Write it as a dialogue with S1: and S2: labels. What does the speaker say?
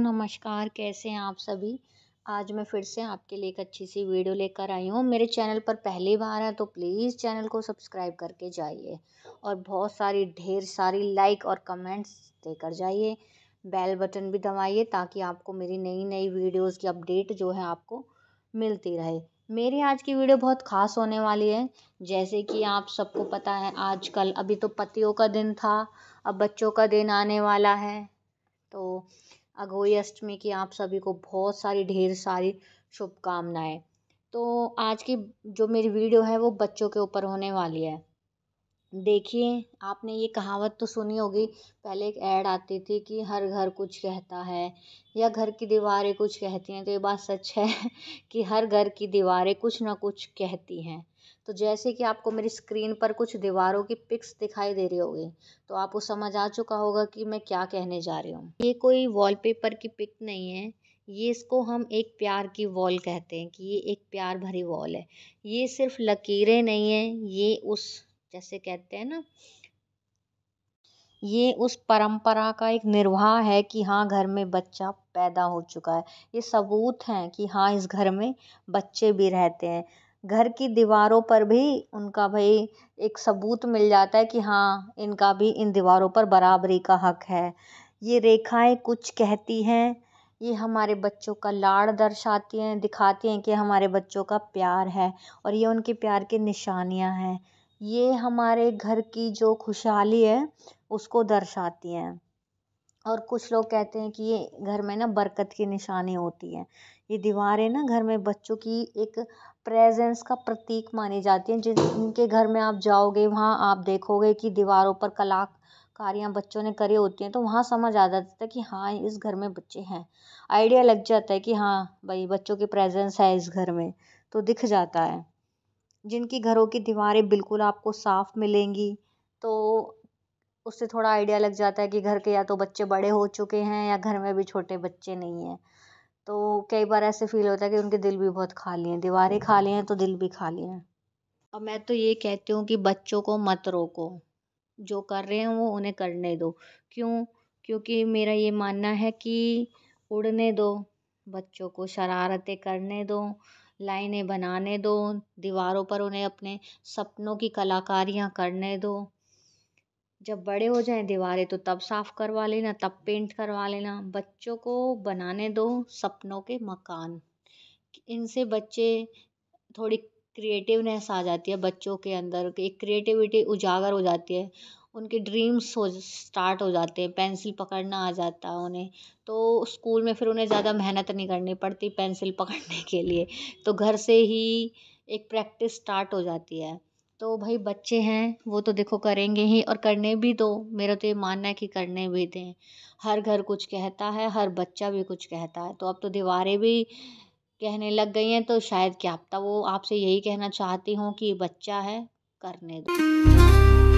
S1: नमस्कार कैसे हैं आप सभी आज मैं फिर से आपके लिए एक अच्छी सी वीडियो लेकर आई हूँ मेरे चैनल पर पहली बार है तो प्लीज़ चैनल को सब्सक्राइब करके जाइए और बहुत सारी ढेर सारी लाइक और कमेंट्स देकर जाइए बेल बटन भी दबाइए ताकि आपको मेरी नई नई वीडियोज़ की अपडेट जो है आपको मिलती रहे मेरी आज की वीडियो बहुत ख़ास होने वाली है जैसे कि आप सबको पता है आजकल अभी तो पतियों का दिन था अब बच्चों का दिन आने वाला है तो अघोई अष्टमी की आप सभी को बहुत सारी ढेर सारी शुभकामनाएँ तो आज की जो मेरी वीडियो है वो बच्चों के ऊपर होने वाली है देखिए आपने ये कहावत तो सुनी होगी पहले एक ऐड आती थी कि हर घर कुछ कहता है या घर की दीवारें कुछ कहती हैं तो ये बात सच है कि हर घर की दीवारें कुछ ना कुछ कहती हैं तो जैसे कि आपको मेरी स्क्रीन पर कुछ दीवारों की पिक्स दिखाई दे रही होगी तो आपको समझ आ चुका होगा कि मैं क्या कहने जा रही हूँ ये कोई वॉलपेपर की पिक नहीं है ये इसको हम एक प्यार की वॉल कहते हैं कि ये एक प्यार भरी वॉल है ये सिर्फ लकीरें नहीं हैं ये उस जैसे कहते हैं ना ये उस परंपरा का एक निर्वाह है कि हाँ घर में बच्चा पैदा हो चुका है ये सबूत हैं कि हाँ इस घर में बच्चे भी रहते हैं घर की दीवारों पर भी उनका भाई एक सबूत मिल जाता है कि हाँ इनका भी इन दीवारों पर बराबरी का हक है ये रेखाएं कुछ कहती हैं ये हमारे बच्चों का लाड़ दर्शाती हैं दिखाती हैं कि हमारे बच्चों का प्यार है और ये उनके प्यार की निशानियाँ हैं ये हमारे घर की जो खुशहाली है उसको दर्शाती हैं और कुछ लोग कहते हैं कि ये घर में ना बरकत की निशानी होती है ये दीवारें ना घर में बच्चों की एक प्रेजेंस का प्रतीक मानी जाती हैं जिनके घर में आप जाओगे वहाँ आप देखोगे कि दीवारों पर कलाकारियाँ बच्चों ने करी होती हैं तो वहाँ समझ आ जाता है कि हाँ इस घर में बच्चे हैं आइडिया लग जाता है कि हाँ भाई बच्चों की प्रेजेंस है इस घर में तो दिख जाता है जिनकी घरों की दीवारें बिल्कुल आपको साफ मिलेंगी तो उससे थोड़ा आइडिया लग जाता है कि घर के या तो बच्चे बड़े हो चुके हैं या घर में भी छोटे बच्चे नहीं हैं तो कई बार ऐसे फील होता है कि उनके दिल भी बहुत खाली हैं दीवारें खाली हैं तो दिल भी खाली हैं और मैं तो ये कहती हूँ कि बच्चों को मत रोको जो कर रहे हैं वो उन्हें करने दो क्यों क्योंकि मेरा ये मानना है कि उड़ने दो बच्चों को शरारतें करने दो लाइनें बनाने दो दीवारों पर उन्हें अपने सपनों की कलाकारियाँ करने दो जब बड़े हो जाएं दीवारें तो तब साफ करवा लेना तब पेंट करवा लेना बच्चों को बनाने दो सपनों के मकान इनसे बच्चे थोड़ी क्रिएटिवनेस आ जाती है बच्चों के अंदर एक क्रिएटिविटी उजागर हो जाती है उनके ड्रीम्स हो स्टार्ट हो जाते हैं पेंसिल पकड़ना आ जाता है उन्हें तो स्कूल में फिर उन्हें ज़्यादा मेहनत नहीं करनी पड़ती पेंसिल पकड़ने के लिए तो घर से ही एक प्रैक्टिस स्टार्ट हो जाती है तो भाई बच्चे हैं वो तो देखो करेंगे ही और करने भी दो मेरा तो ये मानना है कि करने भी दें हर घर कुछ कहता है हर बच्चा भी कुछ कहता है तो अब तो दीवारें भी कहने लग गई हैं तो शायद क्या पता तो वो आपसे यही कहना चाहती हूँ कि बच्चा है करने दो